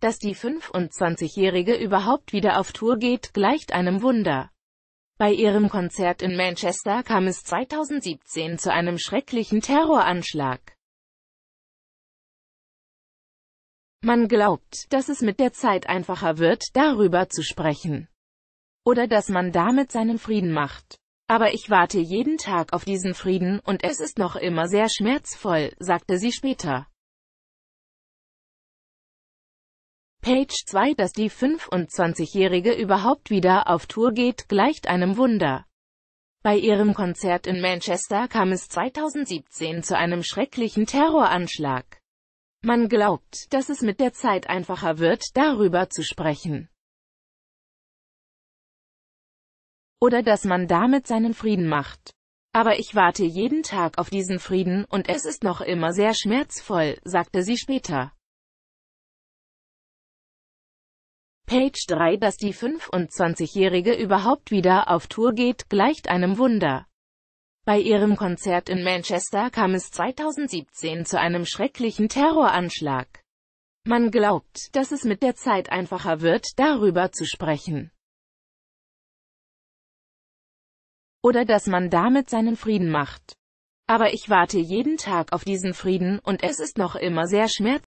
Dass die 25-Jährige überhaupt wieder auf Tour geht, gleicht einem Wunder. Bei ihrem Konzert in Manchester kam es 2017 zu einem schrecklichen Terroranschlag. Man glaubt, dass es mit der Zeit einfacher wird, darüber zu sprechen. Oder dass man damit seinen Frieden macht. Aber ich warte jeden Tag auf diesen Frieden und es ist noch immer sehr schmerzvoll, sagte sie später. Page 2, dass die 25-Jährige überhaupt wieder auf Tour geht, gleicht einem Wunder. Bei ihrem Konzert in Manchester kam es 2017 zu einem schrecklichen Terroranschlag. Man glaubt, dass es mit der Zeit einfacher wird, darüber zu sprechen. Oder dass man damit seinen Frieden macht. Aber ich warte jeden Tag auf diesen Frieden und es ist noch immer sehr schmerzvoll, sagte sie später. Page 3, dass die 25-Jährige überhaupt wieder auf Tour geht, gleicht einem Wunder. Bei ihrem Konzert in Manchester kam es 2017 zu einem schrecklichen Terroranschlag. Man glaubt, dass es mit der Zeit einfacher wird, darüber zu sprechen. Oder dass man damit seinen Frieden macht. Aber ich warte jeden Tag auf diesen Frieden, und es ist noch immer sehr schmerzhaft.